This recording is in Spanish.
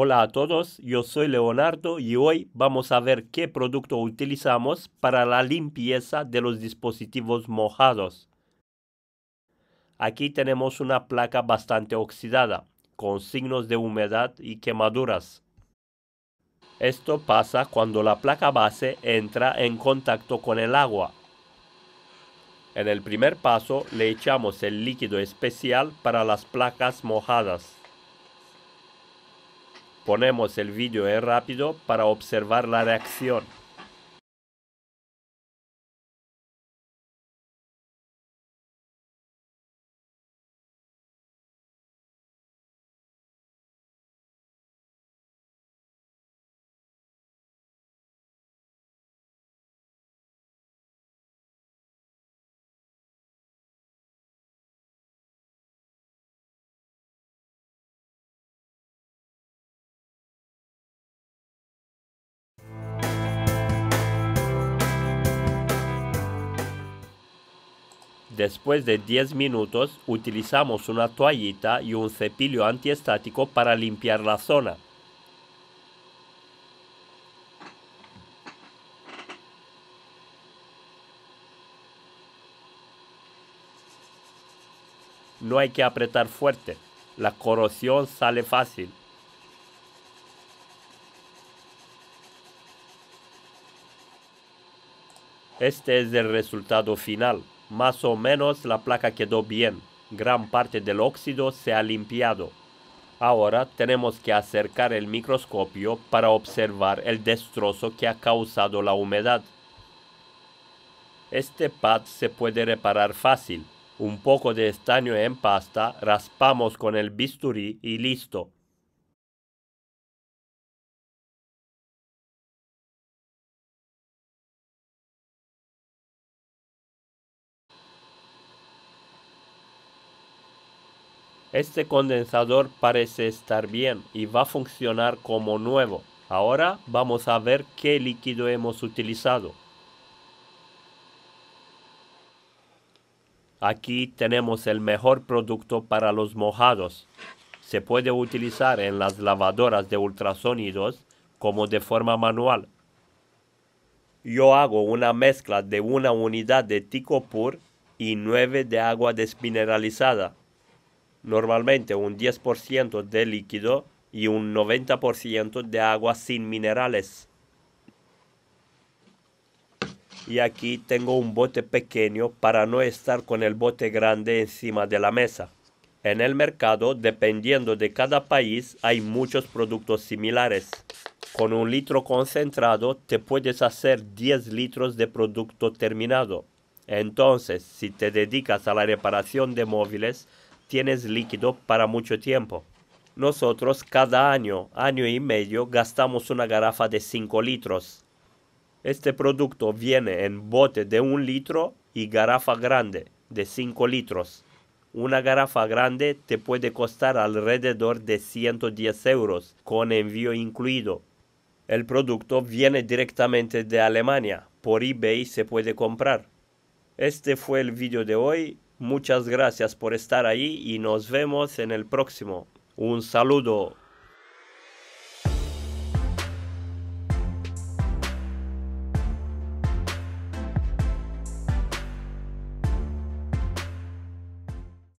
Hola a todos, yo soy Leonardo y hoy vamos a ver qué producto utilizamos para la limpieza de los dispositivos mojados. Aquí tenemos una placa bastante oxidada, con signos de humedad y quemaduras. Esto pasa cuando la placa base entra en contacto con el agua. En el primer paso le echamos el líquido especial para las placas mojadas. Ponemos el vídeo en ¿eh? rápido para observar la reacción. Después de 10 minutos utilizamos una toallita y un cepillo antiestático para limpiar la zona. No hay que apretar fuerte, la corrosión sale fácil. Este es el resultado final. Más o menos la placa quedó bien. Gran parte del óxido se ha limpiado. Ahora tenemos que acercar el microscopio para observar el destrozo que ha causado la humedad. Este pad se puede reparar fácil. Un poco de estaño en pasta, raspamos con el bisturí y listo. Este condensador parece estar bien y va a funcionar como nuevo. Ahora vamos a ver qué líquido hemos utilizado. Aquí tenemos el mejor producto para los mojados. Se puede utilizar en las lavadoras de ultrasonidos como de forma manual. Yo hago una mezcla de una unidad de Tico Pur y 9 de agua desmineralizada normalmente un 10% de líquido y un 90% de agua sin minerales. Y aquí tengo un bote pequeño para no estar con el bote grande encima de la mesa. En el mercado, dependiendo de cada país, hay muchos productos similares. Con un litro concentrado te puedes hacer 10 litros de producto terminado. Entonces, si te dedicas a la reparación de móviles, tienes líquido para mucho tiempo. Nosotros cada año, año y medio, gastamos una garrafa de 5 litros. Este producto viene en bote de 1 litro y garrafa grande de 5 litros. Una garrafa grande te puede costar alrededor de 110 euros, con envío incluido. El producto viene directamente de Alemania. Por eBay se puede comprar. Este fue el vídeo de hoy. Muchas gracias por estar ahí y nos vemos en el próximo. Un saludo.